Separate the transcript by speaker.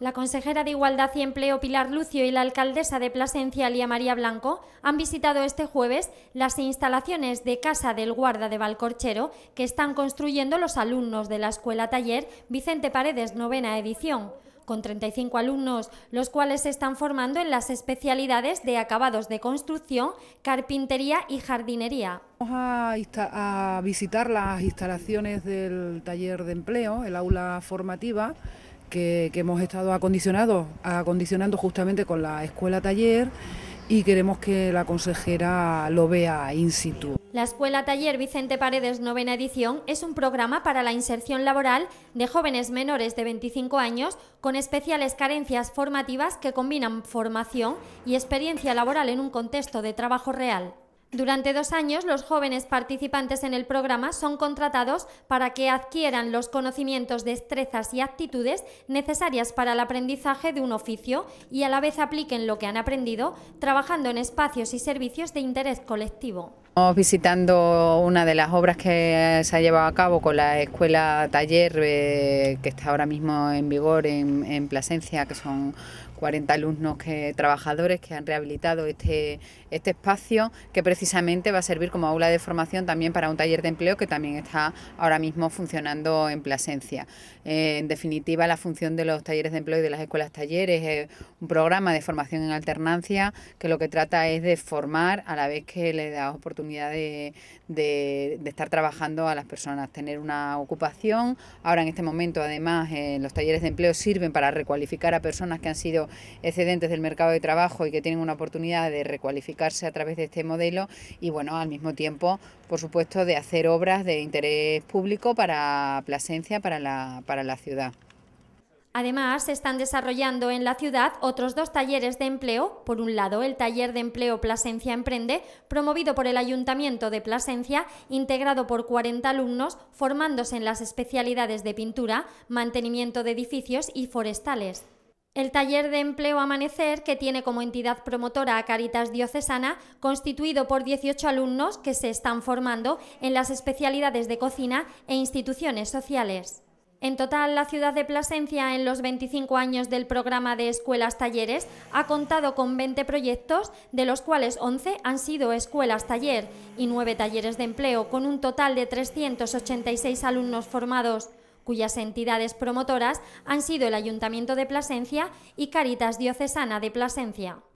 Speaker 1: La consejera de Igualdad y Empleo Pilar Lucio y la alcaldesa de Plasencia Lía María Blanco han visitado este jueves las instalaciones de Casa del Guarda de Valcorchero que están construyendo los alumnos de la Escuela Taller Vicente Paredes Novena Edición con 35 alumnos, los cuales se están formando en las especialidades de acabados de construcción, carpintería y jardinería.
Speaker 2: Vamos a visitar las instalaciones del taller de empleo, el aula formativa, que, hemos estado acondicionando justamente con la escuela taller y queremos que la consejera lo vea in situ.
Speaker 1: La Escuela Taller Vicente Paredes Novena Edición es un programa para la inserción laboral de jóvenes menores de 25 años con especiales carencias formativas que combinan formación y experiencia laboral en un contexto de trabajo real. Durante dos años, los jóvenes participantes en el programa son contratados para que adquieran los conocimientos, destrezas y actitudes necesarias para el aprendizaje de un oficio y a la vez apliquen lo que han aprendido trabajando en espacios y servicios de interés colectivo.
Speaker 3: Estamos visitando una de las obras que se ha llevado a cabo con la escuela taller eh, que está ahora mismo en vigor en, en Plasencia, que son 40 alumnos que, trabajadores que han rehabilitado este, este espacio que precisamente va a servir como aula de formación también para un taller de empleo que también está ahora mismo funcionando en Plasencia. Eh, en definitiva, la función de los talleres de empleo y de las escuelas talleres es un programa de formación en alternancia que lo que trata es de formar a la vez que le da oportunidad de, estar trabajando a las personas, tener una ocupación. Ahora en este momento, además, eh, los talleres de empleo sirven para recualificar a personas que han sido excedentes del mercado de trabajo y que tienen una oportunidad de recualificarse a través de este modelo y bueno, al mismo tiempo, por supuesto, de hacer obras de interés público para Plasencia, para la, para la ciudad.
Speaker 1: Además, se están desarrollando en la ciudad otros dos talleres de empleo. Por un lado, el taller de empleo Plasencia Emprende, promovido por el Ayuntamiento de Plasencia, integrado por 40 alumnos, formándose en las especialidades de pintura, mantenimiento de edificios y forestales. El taller de empleo Amanecer, que tiene como entidad promotora a Caritas Diocesana, constituido por 18 alumnos que se están formando en las especialidades de cocina e instituciones sociales. En total, la ciudad de Plasencia, en los 25 años del programa de escuelas talleres, ha contado con 20 proyectos, de los cuales 11 han sido escuelas taller y 9 talleres de empleo, con un total de 386 alumnos formados cuyas entidades promotoras han sido el Ayuntamiento de Plasencia y Caritas Diocesana de Plasencia.